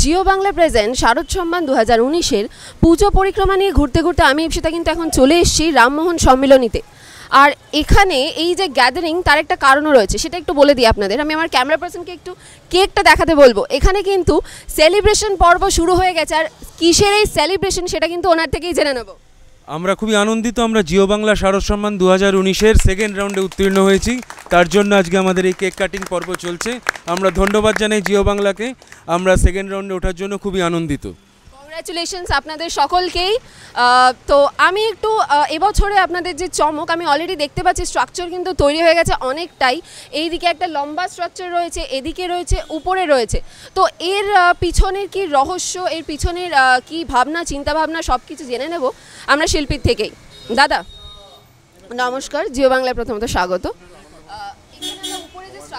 Jio Bangla present শারদ সম্মান দু হাজার উনিশের পুজো পরিক্রমা নিয়ে ঘুরতে ঘুরতে আমি ইপসিতা কিন্তু এখন চলে এসেছি রামমোহন সম্মিলনীতে আর এখানে এই যে গ্যাদারিং তার একটা কারণও রয়েছে সেটা একটু বলে দিই আপনাদের আমি আমার ক্যামেরা পার্সনকে একটু কেকটা দেখাতে বলবো এখানে কিন্তু সেলিব্রেশন পর্ব শুরু হয়ে গেছে আর কিসের এই সেলিব্রেশন সেটা কিন্তু ওনার থেকেই জেনে নেবো আমরা খুবই আনন্দিত আমরা জিও বাংলা শারদ সম্মান দু হাজার উনিশের সেকেন্ড রাউন্ডে উত্তীর্ণ হয়েছি তার জন্য আজকে আমাদের এই কেক কাটিং পর্ব চলছে আমরা ধন্যবাদ জানাই জিও বাংলাকে আমরা সেকেন্ড রাউন্ডে ওঠার জন্য খুবই আনন্দিত কংগ্রাচুলেশনস আপনাদের সকলকেই তো আমি একটু এবছরে আপনাদের যে চমক আমি অলরেডি দেখতে পাচ্ছি স্ট্রাকচার কিন্তু তৈরি হয়ে গেছে অনেকটাই এইদিকে একটা লম্বা স্ট্রাকচার রয়েছে এদিকে রয়েছে উপরে রয়েছে তো এর পিছনের কি রহস্য এর পিছনের কি ভাবনা চিন্তা ভাবনা সব কিছু জেনে নেব আমরা শিল্পীর থেকেই দাদা নমস্কার জিও বাংলায় প্রথমত স্বাগত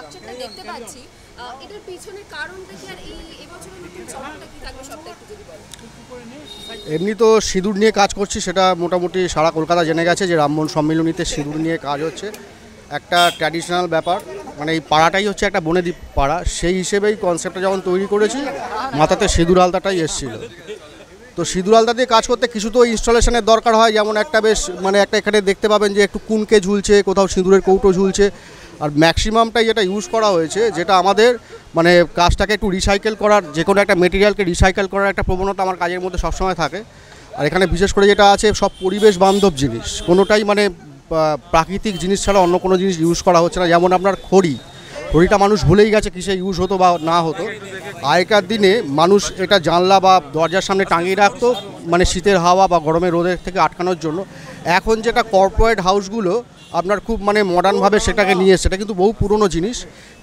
স্ট্রাকচারটা দেখতে পাচ্ছি এটার পিছনে কারণটা কি আর এই এবছরের নতুন কি থাকবে সবটা একটু যদি এমনি তো সিঁদুর নিয়ে কাজ করছি সেটা মোটামুটি সারা কলকাতা জেনে গেছে যে রামমোহন সম্মিলনীতে সিঁদুর নিয়ে কাজ হচ্ছে একটা ট্র্যাডিশনাল ব্যাপার মানে এই পাড়াটাই হচ্ছে একটা বনেদ্বীপ পাড়া সেই হিসেবেই কনসেপ্টটা যখন তৈরি করেছি মাথাতে সিঁদুর আলতাটাই এসেছিল তো সিঁদুর আলতা দিয়ে কাজ করতে কিছু তো ইনস্টলেশনের দরকার হয় যেমন একটা বেশ মানে একটা এখানে দেখতে পাবেন যে একটু কুনকে ঝুলছে কোথাও সিঁদুরের কৌটো ঝুলছে আর ম্যাক্সিমামটাই যেটা ইউজ করা হয়েছে যেটা আমাদের মানে কাজটাকে একটু রিসাইকেল করার যে কোনো একটা মেটেরিয়ালকে রিসাইকেল করার একটা প্রবণতা আমার কাজের মধ্যে সবসময় থাকে আর এখানে বিশেষ করে যেটা আছে সব পরিবেশ বান্ধব জিনিস কোনোটাই মানে প্রাকৃতিক জিনিস ছাড়া অন্য কোনো জিনিস ইউজ করা হচ্ছে না যেমন আপনার খড়ি খড়িটা মানুষ ভুলেই গেছে কিসে ইউজ হতো বা না হতো আগেকার দিনে মানুষ এটা জানলা বা দরজার সামনে টাঙিয়ে রাখতো মানে শীতের হাওয়া বা গরমের রোদের থেকে আটকানোর জন্য এখন যেটা কর্পোরেট হাউসগুলো আপনার খুব মানে মডার্নভাবে সেটাকে নিয়ে সেটা কিন্তু বহু পুরনো জিনিস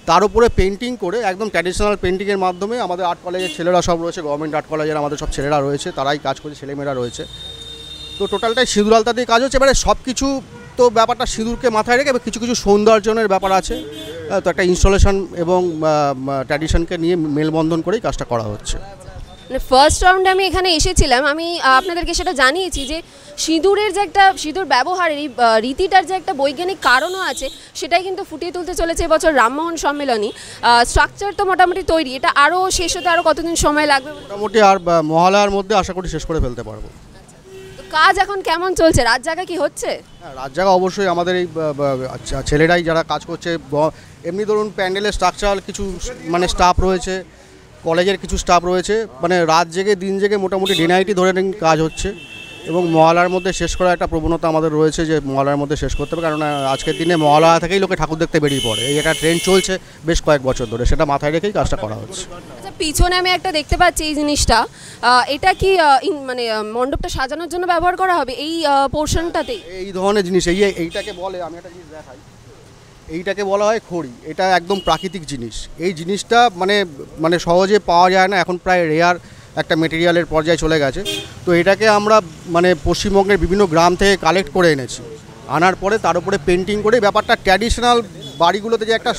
তার উপরে পেন্টিং করে একদম ট্র্যাডিশনাল পেন্টিংয়ের মাধ্যমে আমাদের আর্ট কলেজের ছেলেরা সব রয়েছে গভর্নমেন্ট আর্ট কলেজের আমাদের সব ছেলেরা রয়েছে তারাই কাজ করছে ছেলেমেয়েরা রয়েছে তো টোটালটাই সিঁদুর আলতা দিয়ে কাজ হচ্ছে এবারে সব কিছু তো ব্যাপারটা সিঁদুরকে মাথায় রেখে কিছু কিছু সৌন্দর্যনের ব্যাপার আছে তো একটা ইনস্টলেশন এবং ট্র্যাডিশনকে নিয়ে মেলবন্ধন করেই কাজটা করা হচ্ছে ফার্স্ট রাউন্ডে আমি এখানে এসেছিলাম আমি আপনাদেরকে সেটা জানিয়েছি যে সিঁদুরের যে একটা সিঁদুর ব্যবহারের রীতিটার যে একটা বৈজ্ঞানিক কারণও আছে সেটাই কিন্তু ফুটিয়ে তুলতে চলেছে এবছর রামমোহন সম্মেলনী স্ট্রাকচার তো মোটামুটি তৈরি এটা আরও শেষ হতে আরও কতদিন সময় লাগবে মোটামুটি আর মহালয়ার মধ্যে আশা করি শেষ করে ফেলতে পারবো কাজ এখন কেমন চলছে রাত জায়গা কি হচ্ছে হ্যাঁ, রাত জায়গা অবশ্যই আমাদের এই আচ্ছা, ছেলেরাই যারা কাজ করছে এমনি ধরুন প্যান্ডেলের স্ট্রাকচার কিছু মানে স্টাফ রয়েছে কলেজের কিছু স্টাফ রয়েছে মানে রাত জেগে দিন জেগে মোটামুটি ডিনাইটি ধরে নিন কাজ হচ্ছে এবং মহালার মধ্যে শেষ করার একটা প্রবণতা আমাদের রয়েছে যে মহালার মধ্যে শেষ করতে হবে কারণ আজকের দিনে মহালয়া থেকেই লোকে ঠাকুর দেখতে বেরিয়ে পড়ে এই একটা ট্রেন্ড চলছে বেশ কয়েক বছর ধরে সেটা মাথায় রেখেই কাজটা করা হচ্ছে আচ্ছা পিছনে আমি একটা দেখতে পাচ্ছি এই জিনিসটা এটা কি মানে মণ্ডপটা সাজানোর জন্য ব্যবহার করা হবে এই পোর্শনটাতেই এই ধরনের জিনিস এই এইটাকে বলে আমি একটা জিনিস দেখাই এইটাকে বলা হয় খড়ি এটা একদম প্রাকৃতিক জিনিস এই জিনিসটা মানে মানে সহজে পাওয়া যায় না এখন প্রায় রেয়ার একটা মেটেরিয়ালের পর্যায়ে চলে গেছে তো এটাকে আমরা মানে পশ্চিমবঙ্গের বিভিন্ন গ্রাম থেকে কালেক্ট করে এনেছি আনার পরে তার উপরে পেন্টিং করে ব্যাপারটা ট্র্যাডিশনাল বাড়িগুলোতে যে একটা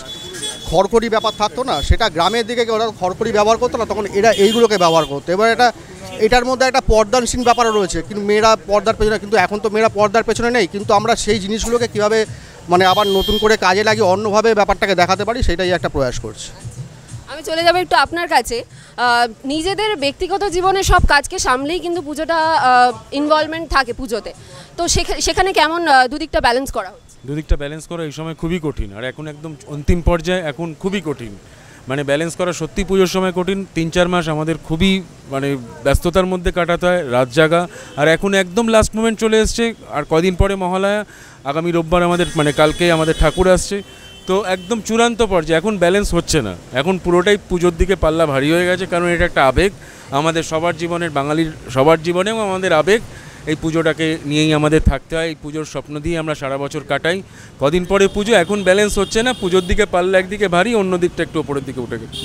খড়খড়ি ব্যাপার থাকতো না সেটা গ্রামের দিকে ওরা খড়খড়ি ব্যবহার করতো না তখন এরা এইগুলোকে ব্যবহার করতো এবার এটা এটার মধ্যে একটা পর্দানসীন ব্যাপারও রয়েছে কিন্তু মেয়েরা পর্দার পেছনে কিন্তু এখন তো মেয়েরা পর্দার পেছনে নেই কিন্তু আমরা সেই জিনিসগুলোকে কীভাবে মানে আবার নতুন করে কাজে লাগিয়ে অন্যভাবে ব্যাপারটাকে দেখাতে পারি সেটাই একটা প্রয়াস করছি আমি চলে যাবো একটু আপনার কাছে নিজেদের ব্যক্তিগত জীবনে সব কাজকে সামলেই কিন্তু পুজোটা ইনভলভমেন্ট থাকে পুজোতে তো সেখানে কেমন দুদিকটা ব্যালেন্স করা হচ্ছে দুদিকটা ব্যালেন্স করা এই সময় খুবই কঠিন আর এখন একদম অন্তিম পর্যায়ে এখন খুবই কঠিন মানে ব্যালেন্স করা সত্যি পুজোর সময় কঠিন তিন চার মাস আমাদের খুবই মানে ব্যস্ততার মধ্যে কাটাতে হয় রাত জাগা আর এখন একদম লাস্ট মোমেন্ট চলে এসছে আর কদিন পরে মহালয়া আগামী রোববার আমাদের মানে কালকে আমাদের ঠাকুর আসছে তো একদম চূড়ান্ত পর্যায়ে এখন ব্যালেন্স হচ্ছে না এখন পুরোটাই পুজোর দিকে পাল্লা ভারী হয়ে গেছে কারণ এটা একটা আবেগ আমাদের সবার জীবনের বাঙালির সবার জীবনেও আমাদের আবেগ এই পুজোটাকে নিয়েই আমাদের থাকতে হয় এই পুজোর স্বপ্ন দিয়ে আমরা সারা বছর কাটাই কদিন পরে পুজো এখন ব্যালেন্স হচ্ছে না পুজোর দিকে পারলে একদিকে ভারী অন্য দিকটা একটু ওপরের দিকে উঠে গেছে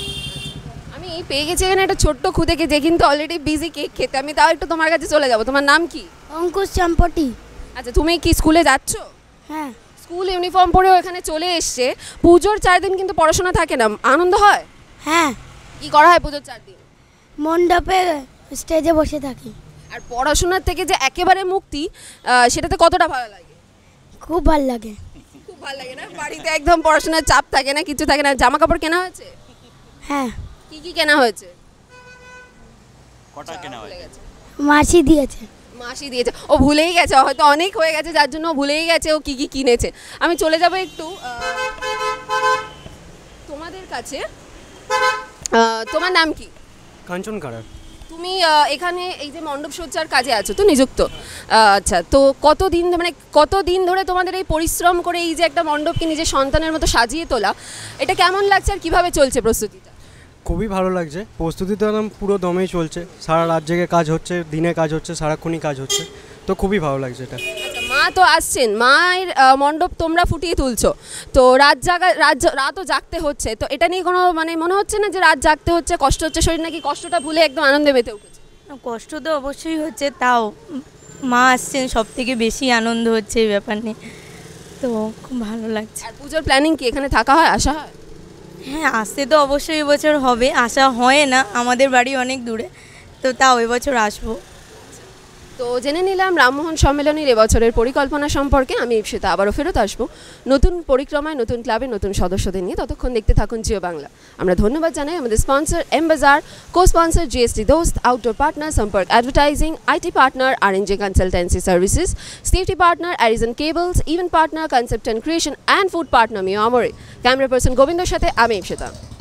আমি পেয়ে গেছি এখানে একটা ছোট্ট খুদেকে যে কিন্তু অলরেডি বিজি কেক খেতে আমি তাও একটু তোমার কাছে চলে যাব তোমার নাম কি অঙ্কুশ চম্পটি আচ্ছা তুমি কি স্কুলে যাচ্ছ হ্যাঁ স্কুল ইউনিফর্ম পরেও এখানে চলে এসছে পুজোর চার দিন কিন্তু পড়াশোনা থাকে না আনন্দ হয় হ্যাঁ কি করা হয় পুজোর চার দিন মণ্ডপে স্টেজে বসে থাকি আর পড়াশোনার থেকে যে একেবারে মুক্তি সেটাতে কতটা ভালো লাগে খুব ভালো লাগে খুব ভালো লাগে না বাড়িতে একদম পড়াশোনার চাপ থাকে না কিছু থাকে না জামা কাপড় কেনা হয়েছে হ্যাঁ কি কি কেনা হয়েছে কটা কেনা হয়েছে মাসি দিয়েছে মাসি দিয়েছে ও ভুলেই গেছে হয়তো অনেক হয়ে গেছে যার জন্য ভুলেই গেছে ও কি কি কিনেছে আমি চলে যাব একটু তোমাদের কাছে তোমার নাম কি কাঞ্চন কারার তুমি এখানে এই যে মণ্ডপ সজ্জার কাজে আছো তো নিযুক্ত আচ্ছা তো কত দিন মানে কত দিন ধরে তোমাদের এই পরিশ্রম করে এই যে একটা মণ্ডপকে নিজের সন্তানের মতো সাজিয়ে তোলা এটা কেমন লাগছে আর কীভাবে চলছে প্রস্তুতিটা খুবই ভালো লাগছে প্রস্তুতি তো একদম পুরো দমেই চলছে সারা রাত জেগে কাজ হচ্ছে দিনে কাজ হচ্ছে সারাক্ষণই কাজ হচ্ছে তো খুবই ভালো লাগছে এটা মা তো আসছেন মায়ের মণ্ডপ তোমরা ফুটিয়ে তুলছো তো রাত জাগা রাত রাতও জাগতে হচ্ছে তো এটা নিয়ে কোনো মানে মনে হচ্ছে না যে রাত জাগতে হচ্ছে কষ্ট হচ্ছে শরীর নাকি কষ্টটা ভুলে একদম আনন্দে মেতে উঠেছে কষ্ট তো অবশ্যই হচ্ছে তাও মা আসছেন সব থেকে বেশি আনন্দ হচ্ছে এই ব্যাপার নিয়ে তো খুব ভালো লাগছে আর পুজোর প্ল্যানিং কি এখানে থাকা হয় আসা হয় হ্যাঁ আসতে তো অবশ্যই এবছর হবে আসা হয় না আমাদের বাড়ি অনেক দূরে তো তাও এবছর আসবো তো জেনে নিলাম রামমোহন সম্মেলনের এবছরের পরিকল্পনা সম্পর্কে আমি সেটা আবারও ফেরত আসবো নতুন পরিক্রমায় নতুন ক্লাবে নতুন সদস্যদের নিয়ে ততক্ষণ দেখতে থাকুন জিও বাংলা আমরা ধন্যবাদ জানাই আমাদের sponsor M bazaar co sponsor GST দোস্ত outdoor partner Sampark advertising IT partner R N G consultancy services safety partner Arizon cables event partner concept and creation and food partner Mio Amore camera person গোবিন্দর সাথে আমি ইপসিতা